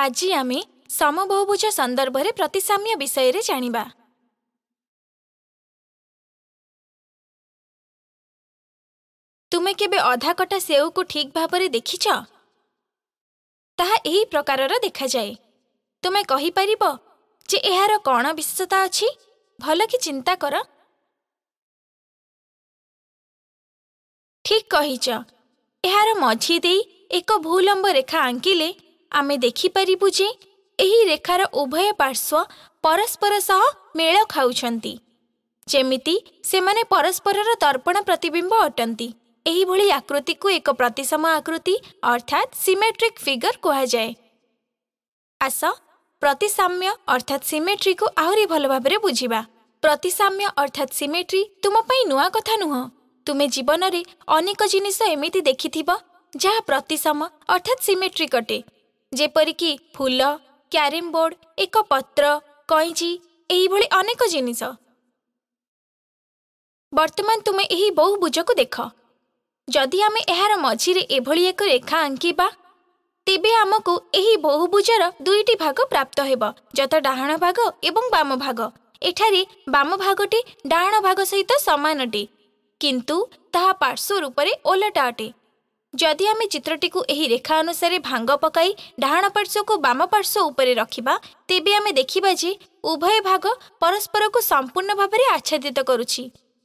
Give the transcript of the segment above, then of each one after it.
ଆଜି ଆମେ ସମବହୁଭୁଜ ସନ୍ଦର୍ଭରେ ପ୍ରତିସାମ୍ୟ ବିଷୟରେ ଜାଣିବା ତୁମେ କେବେ ଅଧାକଟା ସେଓକୁ ଠିକ୍ ଭାବରେ ଦେଖିଛ ତାହା ଏହି ପ୍ରକାରର ଦେଖାଯାଏ ତୁମେ କହିପାରିବ ଯେ ଏହାର କ'ଣ ବିଶେଷତା ଅଛି ଭଲ କି ଚିନ୍ତା କର ଠିକ୍ କହିଛ ଏହାର ମଝି ଦେଇ ଏକ ଭୂଲମ୍ବ ରେଖା ଆଙ୍କିଲେ ଆମେ ଦେଖିପାରିବୁ ଯେ ଏହି ରେଖାର ଉଭୟ ପାର୍ଶ୍ୱ ପରସ୍ପର ସହ ମେଳ ଖାଉଛନ୍ତି ଯେମିତି ସେମାନେ ପରସ୍ପରର ଦର୍ପଣ ପ୍ରତିବିମ୍ବ ଅଟନ୍ତି ଏହିଭଳି ଆକୃତିକୁ ଏକ ପ୍ରତିସମ ଆକୃତି ଅର୍ଥାତ୍ ସିମେଟ୍ରିକ୍ ଫିଗର କୁହାଯାଏ ଆସ ପ୍ରତିସାମ୍ୟ ଅର୍ଥାତ୍ ସିମେଟ୍ରିକୁ ଆହୁରି ଭଲ ଭାବରେ ବୁଝିବା ପ୍ରତିସାମ୍ୟ ଅର୍ଥାତ୍ ସିମେଟ୍ରି ତୁମ ପାଇଁ ନୂଆ କଥା ନୁହଁ ତୁମେ ଜୀବନରେ ଅନେକ ଜିନିଷ ଏମିତି ଦେଖିଥିବ ଯାହା ପ୍ରତିସମ ଅର୍ଥାତ୍ ସିମେଟ୍ରିକ୍ ଅଟେ ଯେପରିକି ଫୁଲ କ୍ୟାରମ୍ ବୋର୍ଡ ଏକ ପତ୍ର କଇଁଚି ଏହିଭଳି ଅନେକ ଜିନିଷ ବର୍ତ୍ତମାନ ତୁମେ ଏହି ବହୁଭୁଜକୁ ଦେଖ ଯଦି ଆମେ ଏହାର ମଝିରେ ଏଭଳି ଏକ ରେଖା ଆଙ୍କିବା ତେବେ ଆମକୁ ଏହି ବହୁଭୁଜର ଦୁଇଟି ଭାଗ ପ୍ରାପ୍ତ ହେବ ଯଥା ଡାହାଣ ଭାଗ ଏବଂ ବାମ ଭାଗ ଏଠାରେ ବାମ ଭାଗଟି ଡାହାଣ ଭାଗ ସହିତ ସମାନ କିନ୍ତୁ ତାହା ପାର୍ଶ୍ୱ ରୂପରେ ଓଲଟା ଅଟେ ଯଦି ଆମେ ଚିତ୍ରଟିକୁ ଏହି ରେଖା ଅନୁସାରେ ଭାଙ୍ଗ ପକାଇ ଡାହାଣ ପାର୍ଶ୍ୱକୁ ବାମ ପାର୍ଶ୍ୱ ଉପରେ ରଖିବା ତେବେ ଆମେ ଦେଖିବା ଯେ ଉଭୟ ଭାଗ ପରସ୍ପରକୁ ସମ୍ପୂର୍ଣ୍ଣ ଭାବରେ ଆଚ୍ଛାଦିତ କରୁଛି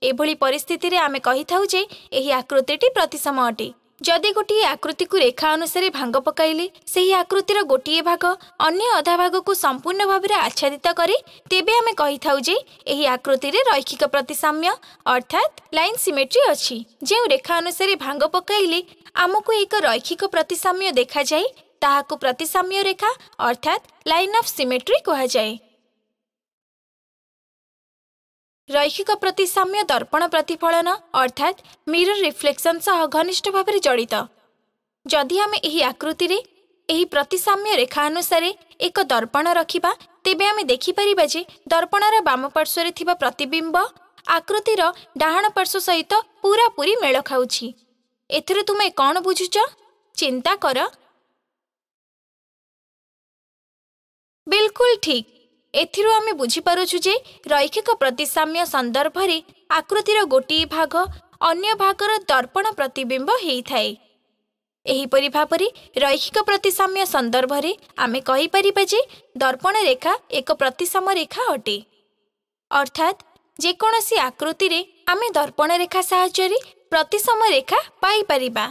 ଏଭଳି ପରିସ୍ଥିତିରେ ଆମେ କହିଥାଉ ଯେ ଏହି ଆକୃତିଟି ପ୍ରତିସମ ଅଟେ ଯଦି ଗୋଟିଏ ଆକୃତିକୁ ରେଖା ଅନୁସାରେ ଭାଙ୍ଗ ପକାଇଲେ ସେହି ଆକୃତିର ଗୋଟିଏ ଭାଗ ଅନ୍ୟ ଅଧା ଭାଗକୁ ସମ୍ପୂର୍ଣ୍ଣ ଭାବରେ ଆଚ୍ଛାଦିତ କରେ ତେବେ ଆମେ କହିଥାଉ ଯେ ଏହି ଆକୃତିରେ ରୈଖିକ ପ୍ରତିସାମ୍ୟ ଅର୍ଥାତ୍ ଲାଇନ୍ ସିମେଟ୍ରି ଅଛି ଯେଉଁ ରେଖା ଅନୁସାରେ ଭାଙ୍ଗ ପକାଇଲେ ଆମକୁ ଏକ ରୈକ୍ଷିକ ପ୍ରତିସାମ୍ୟ ଦେଖାଯାଏ ତାହାକୁ ପ୍ରତିସାମ୍ୟ ରେଖା ଅର୍ଥାତ୍ ଲାଇନ୍ ଅଫ୍ ସିମେଟ୍ରି କୁହାଯାଏ ରୈକ୍ଷିକ ପ୍ରତିସାମ୍ୟ ଦର୍ପଣ ପ୍ରତିଫଳନ ଅର୍ଥାତ୍ ମିରର୍ ରିଫ୍ଲେକ୍ସନ୍ ସହ ଘନିଷ୍ଠ ଭାବରେ ଜଡ଼ିତ ଯଦି ଆମେ ଏହି ଆକୃତିରେ ଏହି ପ୍ରତିସାମ୍ୟ ରେଖା ଅନୁସାରେ ଏକ ଦର୍ପଣ ରଖିବା ତେବେ ଆମେ ଦେଖିପାରିବା ଯେ ଦର୍ପଣର ବାମ ପାର୍ଶ୍ୱରେ ଥିବା ପ୍ରତିବିମ୍ବ ଆକୃତିର ଡାହାଣ ପାର୍ଶ୍ୱ ସହିତ ପୂରାପୂରି ମେଳ ଖାଉଛି ଏଥିରୁ ତୁମେ କ'ଣ ବୁଝୁଛ ଚିନ୍ତା କର ବିଲକୁଲ ଠିକ ଏଥିରୁ ଆମେ ବୁଝିପାରୁଛୁ ଯେ ରୈକ୍ଷିକ ପ୍ରତିସାମ୍ୟ ସନ୍ଦର୍ଭରେ ଆକୃତିର ଗୋଟିଏ ଭାଗ ଅନ୍ୟ ଭାଗର ଦର୍ପଣ ପ୍ରତିବିମ୍ବ ହୋଇଥାଏ ଏହିପରି ଭାବରେ ରୈକ୍ଷିକ ପ୍ରତିସାମ୍ୟ ସନ୍ଦର୍ଭରେ ଆମେ କହିପାରିବା ଯେ ଦର୍ପଣ ରେଖା ଏକ ପ୍ରତିସମ ରେଖା ଅଟେ ଅର୍ଥାତ୍ ଯେକୌଣସି ଆକୃତିରେ ଆମେ ଦର୍ପଣ ରେଖା ସାହାଯ୍ୟରେ ପ୍ରତିସମ ରେଖା ପାଇପାରିବା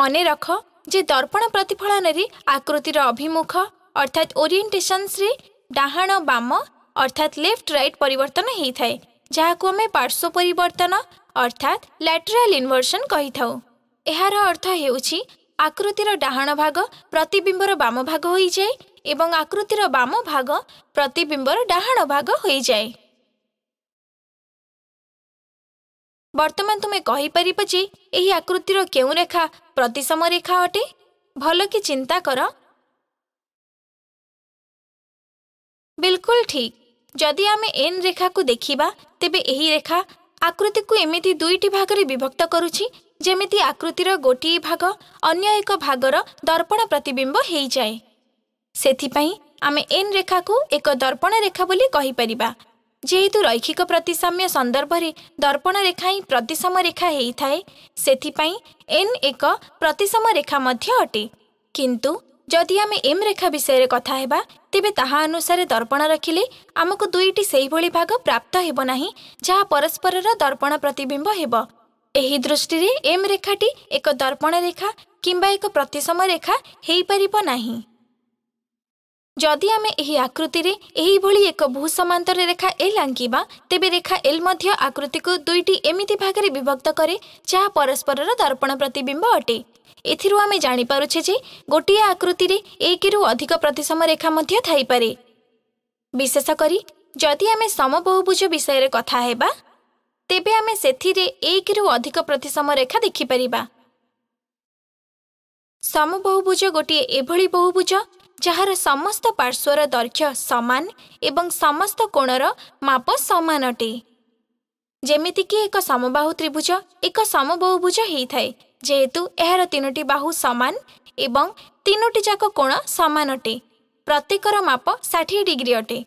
ମନେ ରଖ ଯେ ଦର୍ପଣ ପ୍ରତିଫଳନରେ ଆକୃତିର ଅଭିମୁଖ ଅର୍ଥାତ୍ ଓରିଏଣ୍ଟେସନ୍ସରେ ଡାହାଣ ବାମ ଅର୍ଥାତ୍ ଲେଫ୍ଟ ରାଇଟ୍ ପରିବର୍ତ୍ତନ ହୋଇଥାଏ ଯାହାକୁ ଆମେ ପାର୍ଶ୍ୱ ପରିବର୍ତ୍ତନ ଅର୍ଥାତ୍ ଲାଟ୍ରାଲ୍ ଇନଭର୍ସନ୍ କହିଥାଉ ଏହାର ଅର୍ଥ ହେଉଛି ଆକୃତିର ଡାହାଣ ଭାଗ ପ୍ରତିବିମ୍ବର ବାମ ଭାଗ ହୋଇଯାଏ ଏବଂ ଆକୃତିର ବାମ ଭାଗ ପ୍ରତିବିମ୍ବର ଡାହାଣ ଭାଗ ହୋଇଯାଏ ବର୍ତ୍ତମାନ ତୁମେ କହିପାରିବ ଯେ ଏହି ଆକୃତିର କେଉଁ ରେଖା ପ୍ରତିସମ ରେଖା ଅଟେ ଭଲକି ଚିନ୍ତା କର ବିଲକୁଲ ଠିକ୍ ଯଦି ଆମେ ଏନ୍ ରେଖାକୁ ଦେଖିବା ତେବେ ଏହି ରେଖା ଆକୃତିକୁ ଏମିତି ଦୁଇଟି ଭାଗରେ ବିଭକ୍ତ କରୁଛି ଯେମିତି ଆକୃତିର ଗୋଟିଏ ଭାଗ ଅନ୍ୟ ଏକ ଭାଗର ଦର୍ପଣ ପ୍ରତିବିମ୍ବ ହୋଇଯାଏ ସେଥିପାଇଁ ଆମେ ଏନ୍ ରେଖାକୁ ଏକ ଦର୍ପଣ ରେଖା ବୋଲି କହିପାରିବା ଯେହେତୁ ରୈଖିକ ପ୍ରତିସାମ୍ୟ ସନ୍ଦର୍ଭରେ ଦର୍ପଣ ରେଖା ହିଁ ପ୍ରତିସମ ରେଖା ହୋଇଥାଏ ସେଥିପାଇଁ ଏନ୍ ଏକ ପ୍ରତିସମ ରେଖା ମଧ୍ୟ ଅଟେ କିନ୍ତୁ ଯଦି ଆମେ ଏମ୍ ରେଖା ବିଷୟରେ କଥା ହେବା ତେବେ ତାହା ଅନୁସାରେ ଦର୍ପଣ ରଖିଲେ ଆମକୁ ଦୁଇଟି ସେହିଭଳି ଭାଗ ପ୍ରାପ୍ତ ହେବ ନାହିଁ ଯାହା ପରସ୍ପରର ଦର୍ପଣ ପ୍ରତିବିମ୍ବ ହେବ ଏହି ଦୃଷ୍ଟିରେ ଏମ୍ ରେଖାଟି ଏକ ଦର୍ପଣ ରେଖା କିମ୍ବା ଏକ ପ୍ରତିସମ ରେଖା ହୋଇପାରିବ ନାହିଁ ଯଦି ଆମେ ଏହି ଆକୃତିରେ ଏହିଭଳି ଏକ ସମାନ୍ତର ରେଖା ଏଲ୍ ଆଙ୍କିବା ତେବେ ରେଖା ଏଲ୍ ମଧ୍ୟ ଆକୃତିକୁ ଦୁଇଟି ଏମିତି ଭାଗରେ ବିଭକ୍ତ କରେ ଯାହା ପରସ୍ପରର ଦର୍ପଣ ପ୍ରତିବିମ୍ବ ଅଟେ ଏଥିରୁ ଆମେ ଜାଣିପାରୁଛେ ଯେ ଗୋଟିଏ ଆକୃତିରେ ଏକରୁ ଅଧିକ ପ୍ରତିସମ ରେଖା ମଧ୍ୟ ଥାଇପାରେ ବିଶେଷ କରି ଯଦି ଆମେ ସମବହୁଭୁଜ ବିଷୟରେ କଥା ହେବା ତେବେ ଆମେ ସେଥିରେ ଏକରୁ ଅଧିକ ପ୍ରତିସମ ରେଖା ଦେଖିପାରିବା ସମବହୁଭୁଜ ଗୋଟିଏ ଏଭଳି ବହୁଭୁଜ ଯାହାର ସମସ୍ତ ପାର୍ଶ୍ୱର ଦୈର୍ଘ୍ୟ ସମାନ ଏବଂ ସମସ୍ତ କୋଣର ମାପ ସମାନ ଅଟେ ଯେମିତିକି ଏକ ସମବାହୁ ତ୍ରିଭୁଜ ଏକ ସମବହୁଭୁଜ ହୋଇଥାଏ ଯେହେତୁ ଏହାର ତିନୋଟି ବାହୁ ସମାନ ଏବଂ ତିନୋଟି ଯାକ କୋଣ ସମାନ ଅଟେ ପ୍ରତ୍ୟେକର ମାପ ଷାଠିଏ ଡିଗ୍ରୀ ଅଟେ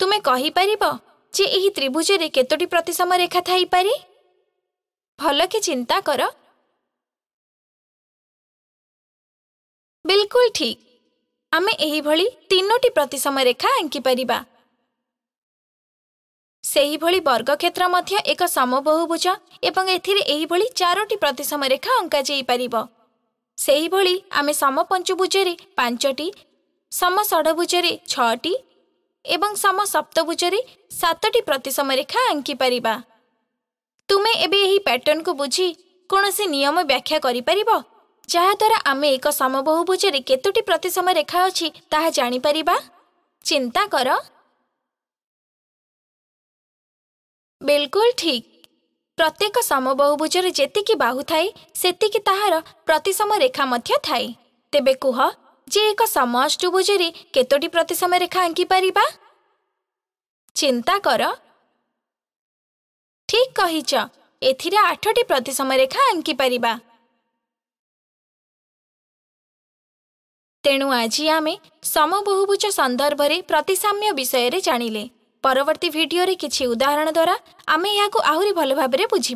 ତୁମେ କହିପାରିବ ଯେ ଏହି ତ୍ରିଭୁଜରେ କେତୋଟି ପ୍ରତିସମ ରେଖା ଥାଇପାରେ ଭଲକି ଚିନ୍ତା କର ବିଲକୁଲ ଠିକ୍ ଆମେ ଏହିଭଳି ତିନୋଟି ପ୍ରତିସମୟ ରେଖା ଆଙ୍କିପାରିବା ସେହିଭଳି ବର୍ଗକ୍ଷେତ୍ର ମଧ୍ୟ ଏକ ସମବହୁବୁଜ ଏବଂ ଏଥିରେ ଏହିଭଳି ଚାରୋଟି ପ୍ରତିସମ ରେଖା ଅଙ୍କାଯାଇପାରିବ ସେହିଭଳି ଆମେ ସମ ପଞ୍ଚୁଭୁଜରେ ପାଞ୍ଚଟି ସମଷଡ଼ଭୁଜରେ ଛଅଟି ଏବଂ ସମ ସପ୍ତଭୁଜରେ ସାତଟି ପ୍ରତିସମ ରେଖା ଆଙ୍କିପାରିବା ତୁମେ ଏବେ ଏହି ପ୍ୟାଟର୍ଣ୍ଣକୁ ବୁଝି କୌଣସି ନିୟମ ବ୍ୟାଖ୍ୟା କରିପାରିବ ଯାହାଦ୍ୱାରା ଆମେ ଏକ ସମବହୁଭୁଜରେ କେତୋଟି ପ୍ରତିସମ ରେଖା ଅଛି ତାହା ଜାଣିପାରିବା ଚିନ୍ତା କର ବିଲକୁଲ ଠିକ୍ ପ୍ରତ୍ୟେକ ସମବହୁଭୁଜରେ ଯେତିକି ବାହୁ ଥାଏ ସେତିକି ତାହାର ପ୍ରତିସମ ରେଖା ମଧ୍ୟ ଥାଏ ତେବେ କୁହ ଯେ ଏକ ସମଷ୍ଟୁଭୁଜରେ କେତୋଟି ପ୍ରତିସମ ରେଖା ଆଙ୍କିପାରିବା ଚିନ୍ତା କର ଠିକ୍ କହିଛ ଏଥିରେ ଆଠଟି ପ୍ରତିସମ ରେଖା ଆଙ୍କିପାରିବା तेणु आज आमे सन्दर्भ सन्दर्भर प्रतिसाम्य विषयले परवर्ती भिडियो कि उदाहरणद्वारा आमे यहाँ आउने भलभर बुझि